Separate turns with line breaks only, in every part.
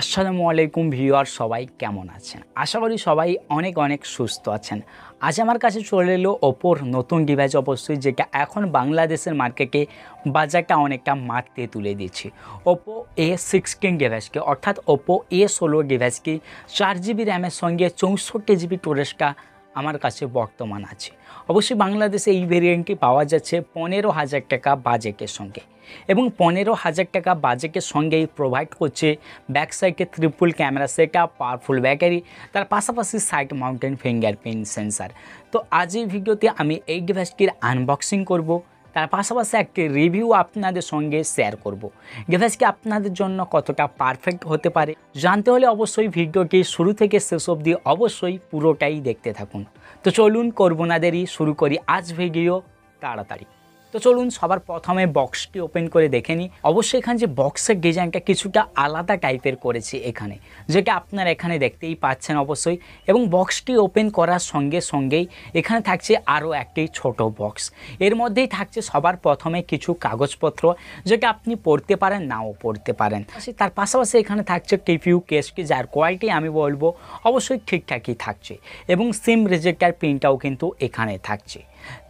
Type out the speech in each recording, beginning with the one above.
আসসালামু আলাইকুম ভিউয়ার সবাই কেমন আছেন আশা করি সবাই অনেক অনেক সুস্থ আছেন আজ আমার কাছে চলে এলো ওপোর নতুন ডিভাইস অবশ্যই যেটা এখন বাংলাদেশের মার্কেটে বাজারটা অনেকটা মারতে তুলে দিয়েছে ওপো এ সিক্সটিন ডিভাইসকে অর্থাৎ ওপো এ ষোলো ডিভাইসকে চার জিবি র্যামের সঙ্গে চৌষট্টি জিবি স্টোরেজটা আমার কাছে বর্তমান আছে অবশ্যই বাংলাদেশে এই ভেরিয়েন্টটি পাওয়া যাচ্ছে পনেরো হাজার টাকা বাজেটের সঙ্গে এবং পনেরো হাজার টাকা বাজেটের সঙ্গেই প্রোভাইড করছে ব্যাক সাইডে triple camera set up powerful battery তার পাশাপাশি সাইড মাউন্টেন ফিঙ্গারপ্রিন্ট সেন্সার তো আজ এই ভিডিওতে আমি এই ডিভাইসটির আনবক্সিং করবো তার পাশাপাশি একটি রিভিউ আপনাদের সঙ্গে শেয়ার করব। গ্যাসটি আপনাদের জন্য কতটা পারফেক্ট হতে পারে জানতে হলে অবশ্যই ভিডিওকে শুরু থেকে শেষ অবধি অবশ্যই পুরোটাই দেখতে থাকুন তো চলুন করবো না দেরি শুরু করি আজ ভিডিও তাড়াতাড়ি তো চলুন সবার প্রথমে বক্সটি ওপেন করে দেখে নিই অবশ্যই এখানে যে বক্সের ডিজাইনটা কিছুটা আলাদা টাইপের করেছি এখানে যেটা আপনারা এখানে দেখতেই পাচ্ছেন অবশ্যই এবং বক্সটি ওপেন করার সঙ্গে সঙ্গেই এখানে থাকছে আরও একটি ছোট বক্স এর মধ্যেই থাকছে সবার প্রথমে কিছু কাগজপত্র যেটা আপনি পড়তে পারেন নাও পড়তে পারেন তার পাশাপাশি এখানে থাকছে টিপিউ কেসটি যার কোয়ালিটি আমি বলবো অবশ্যই ঠিকঠাকই থাকছে এবং সিম রেজেক্টার প্রিন্টটাও কিন্তু এখানে থাকছে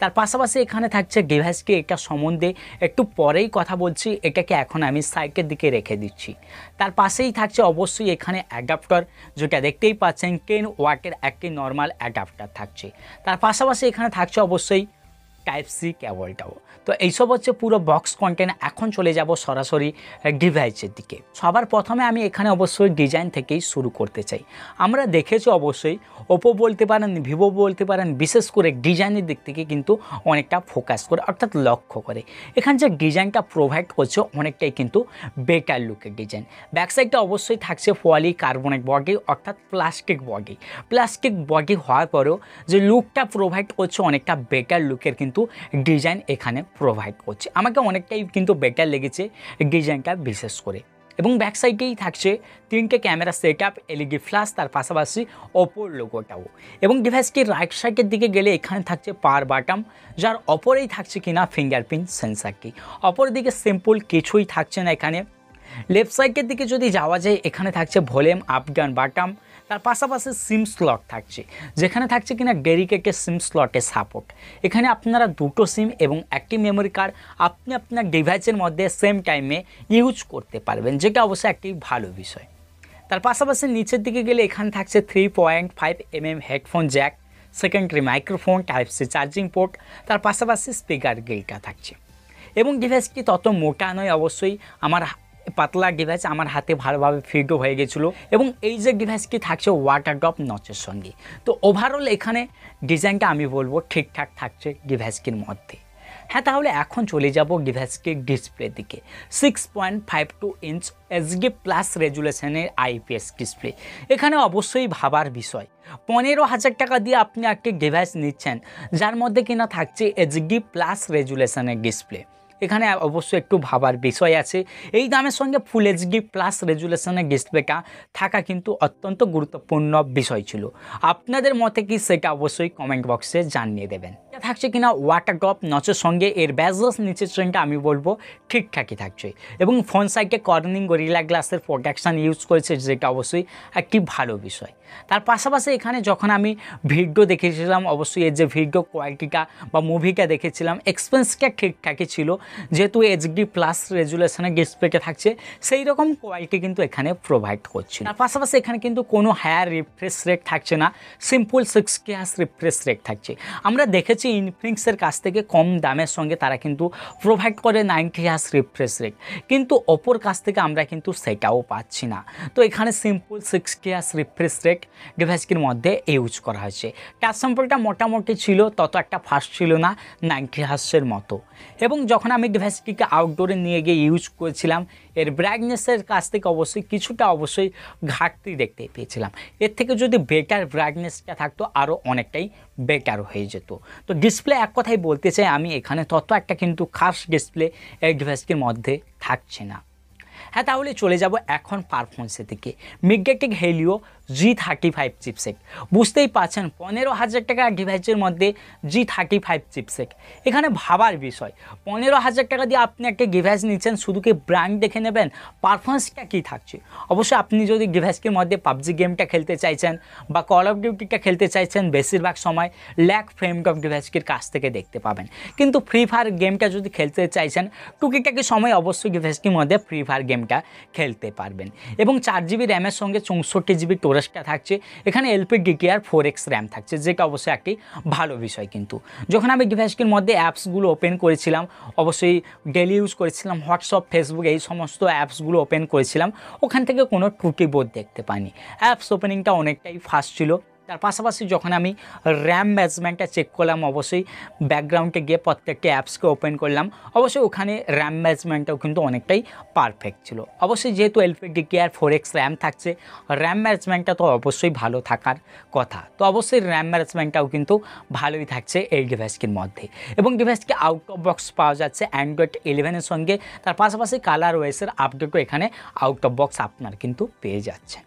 তার পাশাপাশি এখানে থাকছে ডিভাইসকে এটা সম্বন্ধে একটু পরেই কথা বলছি এটাকে এখন আমি সাইকের দিকে রেখে দিচ্ছি তার পাশেই থাকছে অবশ্যই এখানে অ্যাডাপ্টার যেটা দেখতেই পাচ্ছেন কেন ওয়াকের একটি নর্মাল অ্যাডাপ্টার থাকছে তার পাশাপাশি এখানে থাকছে অবশ্যই টাইপ সি ক্যাবলটাও তো এইসব হচ্ছে পুরো বক্স কন্টেন্ট এখন চলে যাব সরাসরি ডিভাইসের দিকে সবার প্রথমে আমি এখানে অবশ্যই ডিজাইন থেকেই শুরু করতে চাই আমরা দেখেছি অবশ্যই ওপো বলতে পারেন ভিভো বলতে পারেন বিশেষ করে ডিজাইনের দিক থেকে কিন্তু অনেকটা ফোকাস করে অর্থাৎ লক্ষ্য করে এখানে যে ডিজাইনটা প্রোভাইড করছে অনেকটাই কিন্তু বেটার লুকের ডিজাইন ব্যাকসাইডটা অবশ্যই থাকছে ফলি কার্বনেট বডি অর্থাৎ প্লাস্টিক বডি প্লাস্টিক বডি হওয়ার পরেও যে লুকটা প্রোভাইড করছে অনেকটা বেটার লুকের কিন্তু কিন্তু ডিজাইন এখানে প্রোভাইড করছে আমাকে অনেকটাই কিন্তু বেটার লেগেছে ডিজাইনটা বিশেষ করে এবং ব্যাক সাইডেই থাকছে তিনটে camera set up LED flash তার পাশাপাশি অপর লোগোটাও এবং ডিভাইসটির রাইট সাইডের দিকে গেলে এখানে থাকছে পার বাটাম যার অপরেই থাকছে কিনা ফিঙ্গারপ্রিন্ট সেন্সারটি দিকে সিম্পল কিছুই থাকছে না এখানে লেফট সাইডের দিকে যদি যাওয়া যায় এখানে থাকছে ভলিউম আপ ডাউন বাটাম তার পাশাপাশি সিম স্লট থাকছে যেখানে থাকছে কিনা ডেরিকেটের সিম স্লটের সাপোর্ট এখানে আপনারা দুটো সিম এবং একটি মেমোরি কার্ড আপনি আপনার ডিভাইসের মধ্যে সেম টাইমে ইউজ করতে পারবেন যেটা অবশ্যই একটি ভালো বিষয় তার পাশাপাশি নিচের দিকে গেলে এখানে থাকছে three point five MM headphone jack secondary microphone type C charging port তার পাশাপাশি স্পিকার গেলটা থাকছে এবং ডিভাইসটি তত মোটা নয় অবশ্যই আমার পাতলা ডিভাইস আমার হাতে ভালোভাবে ফিটও হয়ে গেছিলো এবং এই যে কি থাকছে ওয়াটার ড্রপ নচের সঙ্গে তো ওভারঅল এখানে ডিজাইনটা আমি বলবো ঠিকঠাক থাকছে ডিভাইসটির মধ্যে হ্যাঁ তাহলে এখন চলে যাব ডিভাইসকে ডিসপ্লে দিকে six point five two inch SD plus রেজুলেশনের আইপিএস ডিসপ্লে এখানে অবশ্যই ভাবার বিষয় পনেরো হাজার টাকা দিয়ে আপনি একটি ডিভাইস নিচ্ছেন যার মধ্যে কিনা থাকছে এইচডি প্লাস রেজুলেশনের ডিসপ্লে এখানে অবশ্যই একটু ভাবার বিষয় আছে এই দামের সঙ্গে ফুল এইচডি প্লাস রেজুলেশনের ডিসপ্লেটা থাকা কিন্তু অত্যন্ত গুরুত্বপূর্ণ বিষয় ছিল আপনাদের মতে কি সেটা অবশ্যই কমেন্ট বক্সে জানিয়ে দেবেন থাকছে কিনা ওয়াটার ড্রপ নচের সঙ্গে এর ব্যাজলস নিচের ট্রেনটা আমি বলবো ঠিকঠাকই থাকছে এবং ফোন সাইডে কর্নিং গরিলা গ্লাসের প্রোডাকশান ইউজ করেছে যেটা অবশ্যই একটি ভালো বিষয় তার পাশাপাশি এখানে যখন আমি ভিডিও দেখেছিলাম অবশ্যই এর যে ভিডিও কোয়ালিটিটা বা মুভিটা দেখেছিলাম এক্সপেন্সটা ঠিকঠাকই ছিল যেহেতু এইচডি প্লাস রেজুলেশনের ডিসপ্লেটা থাকছে সেই রকম কোয়ালিটি কিন্তু এখানে প্রোভাইড করছে তার পাশাপাশি এখানে কিন্তু কোনো হায়ার রিফ্রেশ রেট থাকছে না সিম্পল সিক্স কে রিফ্রেশ রেট থাকছে আমরা দেখেছি হচ্ছে ইনফিনিক্সের কাছ থেকে কম দামের সঙ্গে তারা কিন্তু প্রোভাইড করে নাইনটি হাস রিফ্রেশ রেট কিন্তু অপর কাছ থেকে আমরা কিন্তু সেটাও পাচ্ছি না তো এখানে সিম্পল সিক্স কে হাস রিফ্রেশ রেট ডিভাইসটির মধ্যে ইউজ করা হয়েছে টাচ স্যাম্পলটা মোটামুটি ছিল তত একটা ফাস্ট ছিল না নাইনটি হাসের মতো এবং যখন আমি ডিভাইসটিকে আউটডোরে নিয়ে গিয়ে ইউজ করেছিলাম এর ব্রাইটনেসের কাছ থেকে অবশ্যই কিছুটা অবশ্যই ঘাটতি দেখতে পেয়েছিলাম এর থেকে যদি বেটার ব্রাইটনেসটা থাকতো আরও অনেকটাই বেটার হয়ে যেত তো ডিসপ্লে এক কথাই বলতে চাই আমি এখানে তত একটা কিন্তু খাস ডিসপ্লে এই ডিভাইসটির মধ্যে থাকছে না হ্যাঁ তাহলে চলে যাব এখন পারফরমেন্সের দিকে MediaTek Helio G thirty five chipset বুঝতেই পারছেন পনেরো হাজার টাকা ডিভাইসের মধ্যে জি থার্টি ফাইভ চিপসেক এখানে ভাবার বিষয় পনেরো হাজার টাকা দিয়ে আপনি একটা ডিভাইস নিচ্ছেন শুধু কি ব্র্যান্ড দেখে নেবেন পারফরমেন্সটা কী থাকছে অবশ্যই আপনি যদি ডিভাইসটির মধ্যে পাবজি গেমটা খেলতে চাইছেন বা কল অফ ডিউটিটা খেলতে চাইছেন বেশিরভাগ সময় ল্যাক ফ্রেম অফ ডিভাইসটির কাছ থেকে দেখতে পাবেন কিন্তু ফ্রি ফায়ার গেমটা যদি খেলতে চাইছেন টুকিটাকি সময় অবশ্যই ডিভাইসটির মধ্যে ফ্রি ফায়ার গেম গেমটা খেলতে পারবেন এবং চার জিবি র্যামের সঙ্গে চৌষট্টি জিবি টোরেজটা থাকছে এখানে এলপি আর ফোর এক্স র্যাম থাকছে যেটা অবশ্যই একটি ভালো বিষয় কিন্তু যখন আমি ডিভাইসটির মধ্যে অ্যাপসগুলো ওপেন করেছিলাম অবশ্যই ডেলি ইউজ করেছিলাম হোয়াটসঅ্যাপ ফেসবুক এই সমস্ত অ্যাপসগুলো ওপেন করেছিলাম ওখান থেকে কোনো ত্রুটি বোধ দেখতে পাইনি অ্যাপস ওপেনিংটা অনেকটাই ফাস্ট ছিল তার পাশাপাশি যখন আমি র্যাম ম্যানেজমেন্টটা চেক করলাম অবশ্যই ব্যাকগ্রাউন্ডে গিয়ে প্রত্যেকটি অ্যাপসকে ওপেন করলাম অবশ্যই ওখানে র্যাম ম্যানেজমেন্টটাও কিন্তু অনেকটাই পারফেক্ট ছিল অবশ্যই যেহেতু এলপিডি কেয়ার ফোর এক্স র্যাম থাকছে র্যাম ম্যানেজমেন্টটা তো অবশ্যই ভালো থাকার কথা তো অবশ্যই র্যাম ম্যানেজমেন্টটাও কিন্তু ভালোই থাকছে এই ডিভাইসটির মধ্যে এবং ডিভাইসকে আউট অফ বক্স পাওয়া যাচ্ছে অ্যান্ড্রয়েড ইলেভেনের সঙ্গে তার পাশাপাশি কালার ওয়েসের আপডেটও এখানে আউট অফ বক্স আপনার কিন্তু পেয়ে যাচ্ছে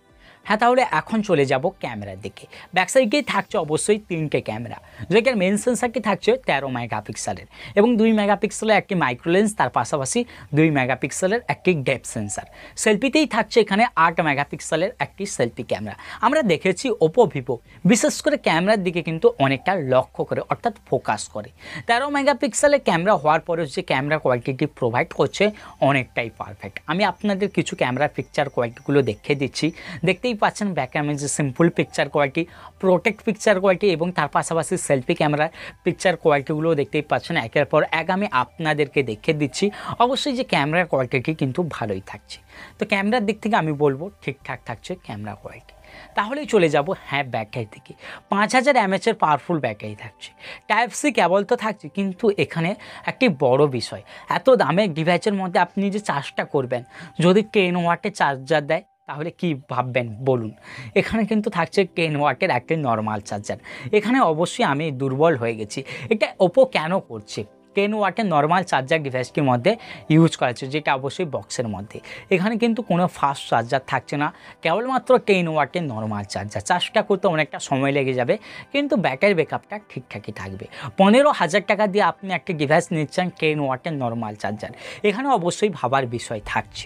হ্যাঁ তাহলে এখন চলে যাব ক্যামেরার দিকে ব্যাকসাইড গিয়ে থাকছে অবশ্যই তিনটে ক্যামেরা যেটার মেন সেন্সারটি থাকছে তেরো মেগাপিক্সেলের এবং দুই মেগাপিক্সেলের একটি মাইক্রোলেন্স তার পাশাপাশি দুই মেগাপিক্সেলের একটি ডেপ সেন্সার সেলফিতেই থাকছে এখানে আট মেগাপিক্সেলের একটি সেলফি ক্যামেরা আমরা দেখেছি ওপো ভিভো বিশেষ করে ক্যামেরার দিকে কিন্তু অনেকটা লক্ষ্য করে অর্থাৎ ফোকাস করে তেরো মেগাপিক্সেলের ক্যামেরা হওয়ার পরেও যে ক্যামেরা কোয়ালিটিটি প্রোভাইড করছে অনেকটাই পারফেক্ট আমি আপনাদের কিছু ক্যামেরা পিকচার কোয়ালিটিগুলো দেখে দিচ্ছি দেখতেই পাচ্ছেন ব্যাক ক্যামেরা যে simple picture quality protect picture quality এবং তার পাশাপাশি সেলফি ক্যামেরা পিকচার কোয়ালিটিগুলো দেখতেই পাচ্ছেন একের পর এক আমি আপনাদেরকে দেখে দিচ্ছি অবশ্যই যে ক্যামেরার কোয়ালিটিটি কিন্তু ভালোই থাকছে তো ক্যামেরার দিক থেকে আমি বলবো ঠিকঠাক থাকছে ক্যামেরা কোয়ালিটি তাহলেই চলে যাব হ্যাঁ ব্যাকআই থেকে পাঁচ হাজার এমএচের পাওয়ারফুল ব্যাকআই থাকছে টাইপ সি কেবল তো থাকছে কিন্তু এখানে একটি বড় বিষয় এত দামের ডিভাইসের মধ্যে আপনি যে চার্জটা করবেন যদি টেন ওয়াটে চার্জার দেয় তাহলে কি ভাববেন বলুন এখানে কিন্তু থাকছে কেন ওয়াটের একটি নর্মাল চার্জার এখানে অবশ্যই আমি দুর্বল হয়ে গেছি এটা ওপো কেন করছে টেন ওয়াটের নর্মাল চার্জার ডিভাইসটির মধ্যে ইউজ করা হচ্ছে যেটা অবশ্যই বক্সের মধ্যে এখানে কিন্তু কোনো ফাস্ট চার্জার থাকছে না কেবলমাত্র টেন ওয়াটের নর্মাল চার্জার চার্জটা করতে অনেকটা সময় লেগে যাবে কিন্তু ব্যাটারি ব্যাকআপটা ঠিকঠাকই থাকবে পনেরো হাজার টাকা দিয়ে আপনি একটা ডিভাইস নিচ্ছেন টেন ওয়াটের নর্মাল চার্জার এখানে অবশ্যই ভাবার বিষয় থাকছে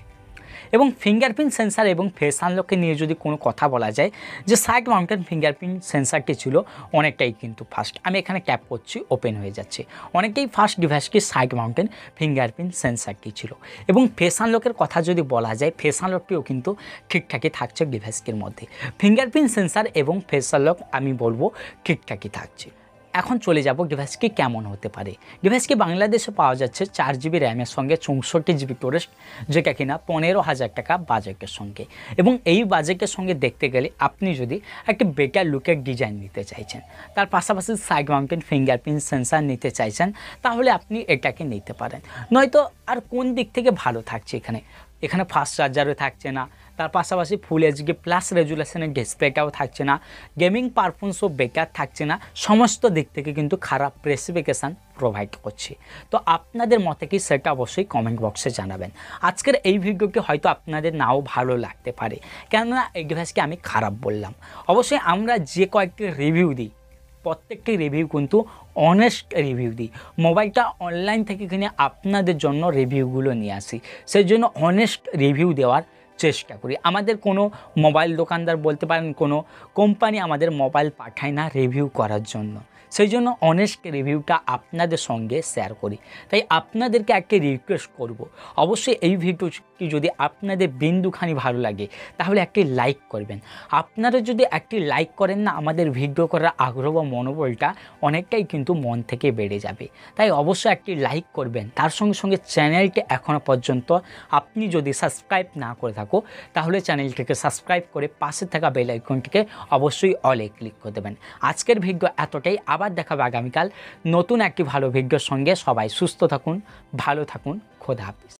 এবং ফিঙ্গারপ্রিন্ট সেন্সার এবং ফেস আনলককে নিয়ে যদি কোনো কথা বলা যায় যে সাইড মাউন্টেন ফিঙ্গারপ্রিন্ট সেন্সারটি ছিল অনেকটাই কিন্তু ফাস্ট আমি এখানে ক্যাপ করছি ওপেন হয়ে যাচ্ছে অনেকটাই ফাস্ট ডিভাইসটি সাইড মাউন্টেন ফিঙ্গারপ্রিন্ট সেন্সারটি ছিল এবং ফেস আনলকের কথা যদি বলা যায় ফেস আনলকটিও কিন্তু ঠিকঠাকই থাকছে ডিভাইসটির মধ্যে ফিঙ্গারপ্রিন্ট সেন্সার এবং ফেস আনলক আমি বলবো ঠিকঠাকই থাকছে এখন চলে যাব ডিভাইসটি কেমন হতে পারে ডিভাইসটি বাংলাদেশে পাওয়া যাচ্ছে চার জিবি র্যামের সঙ্গে চৌষট্টি জিবি স্টোরেজ যেটা কিনা পনেরো হাজার টাকা বাজেটের সঙ্গে এবং এই বাজেটের সঙ্গে দেখতে গেলে আপনি যদি একটি বেটার লুকের ডিজাইন নিতে চাইছেন তার পাশাপাশি সাইড মাউন্টেন ফিঙ্গারপ্রিন্ট সেন্সার নিতে চাইছেন তাহলে আপনি এটাকে নিতে পারেন নয়তো আর কোন দিক থেকে ভালো থাকছে এখানে এখানে ফাস্ট চার্জারও থাকছে না তার পাশাপাশি ফুল এইচডি প্লাস রেজুলেশনের ডিসপ্লেটাও থাকছে না গেমিং পারফরমেন্সও বেকার থাকছে না সমস্ত দিক থেকে কিন্তু খারাপ স্পেসিফিকেশান প্রোভাইড করছে তো আপনাদের মতে কি সেটা অবশ্যই কমেন্ট বক্সে জানাবেন আজকের এই ভিডিওকে হয়তো আপনাদের নাও ভালো লাগতে পারে কেননা এই ডিভাইসকে আমি খারাপ বললাম অবশ্যই আমরা যে কয়েকটি রিভিউ দিই প্রত্যেকটি রিভিউ কিন্তু অনেস্ট রিভিউ দিই মোবাইলটা অনলাইন থেকে কিনে আপনাদের জন্য রিভিউগুলো নিয়ে আসি সেই জন্য অনেস্ট রিভিউ দেওয়ার চেষ্টা করি আমাদের কোনো মোবাইল দোকানদার বলতে পারেন কোনো কোম্পানি আমাদের মোবাইল পাঠায় না রিভিউ করার জন্য সেই জন্য অনেস্ট রিভিউটা আপনাদের সঙ্গে শেয়ার করি তাই আপনাদেরকে একটা রিকোয়েস্ট করব অবশ্যই এই ভিডিও ভিডিওটি যদি আপনাদের বিন্দুখানি ভালো লাগে তাহলে একটি লাইক করবেন আপনারা যদি একটি লাইক করেন না আমাদের ভিডিও করার আগ্রহ বা মনোবলটা অনেকটাই কিন্তু মন থেকে বেড়ে যাবে তাই অবশ্যই একটি লাইক করবেন তার সঙ্গে সঙ্গে চ্যানেলটি এখনও পর্যন্ত আপনি যদি সাবস্ক্রাইব না করে থাকো তাহলে চ্যানেলটিকে সাবস্ক্রাইব করে পাশে থাকা বেল আইকনটিকে অবশ্যই অলে ক্লিক করে দেবেন আজকের ভিডিও এতটাই আবার দেখাবে আগামীকাল নতুন একটি ভালো ভিডিওর সঙ্গে সবাই সুস্থ থাকুন ভালো থাকুন খোদা হাফিজ